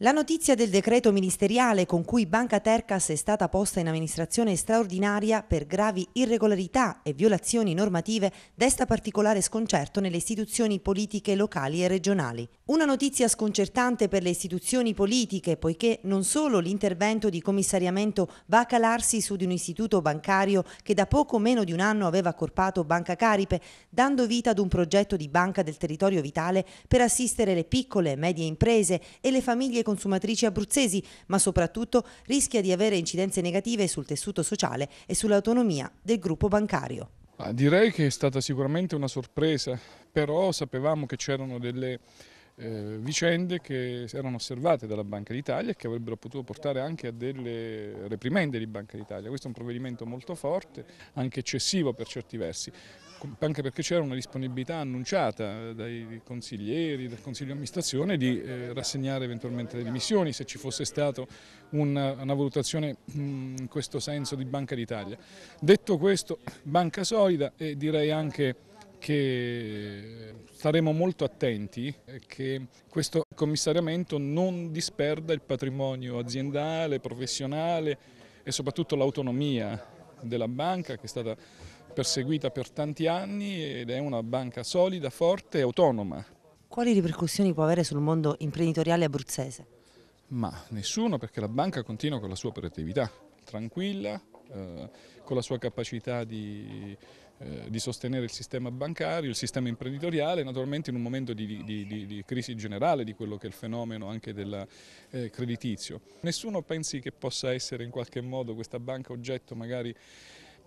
La notizia del decreto ministeriale con cui Banca Tercas è stata posta in amministrazione straordinaria per gravi irregolarità e violazioni normative desta particolare sconcerto nelle istituzioni politiche locali e regionali. Una notizia sconcertante per le istituzioni politiche poiché non solo l'intervento di commissariamento va a calarsi su di un istituto bancario che da poco meno di un anno aveva accorpato Banca Caripe, dando vita ad un progetto di banca del territorio vitale per assistere le piccole e medie imprese e le famiglie consumatrici abruzzesi, ma soprattutto rischia di avere incidenze negative sul tessuto sociale e sull'autonomia del gruppo bancario. Direi che è stata sicuramente una sorpresa, però sapevamo che c'erano delle eh, vicende che erano osservate dalla Banca d'Italia e che avrebbero potuto portare anche a delle reprimende di Banca d'Italia. Questo è un provvedimento molto forte, anche eccessivo per certi versi, anche perché c'era una disponibilità annunciata eh, dai consiglieri, dal Consiglio di amministrazione di eh, rassegnare eventualmente le dimissioni se ci fosse stata una, una, valutazione mm, in questo senso di Banca d'Italia. Detto questo, banca solida e direi anche che staremo molto attenti eh, che questo commissariamento non disperda il patrimonio aziendale, professionale e soprattutto l'autonomia della banca che è stata perseguita per tanti anni ed è una banca solida, forte e autonoma. Quali ripercussioni può avere sul mondo imprenditoriale abruzzese? Ma nessuno perché la banca continua con la sua operatività, tranquilla, eh, con la sua capacità di, eh, di, sostenere il sistema bancario, il sistema imprenditoriale, naturalmente in un momento di, di, di crisi generale di quello che è il fenomeno anche del eh, creditizio. Nessuno pensi che possa essere in qualche modo questa banca oggetto magari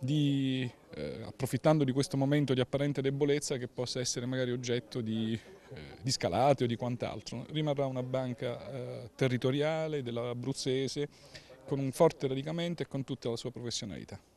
di, eh, approfittando di questo momento di apparente debolezza che possa essere magari oggetto di, eh, di scalate o di quant'altro. Rimarrà una banca eh, territoriale dell'abruzzese con un forte radicamento e con tutta la sua professionalità.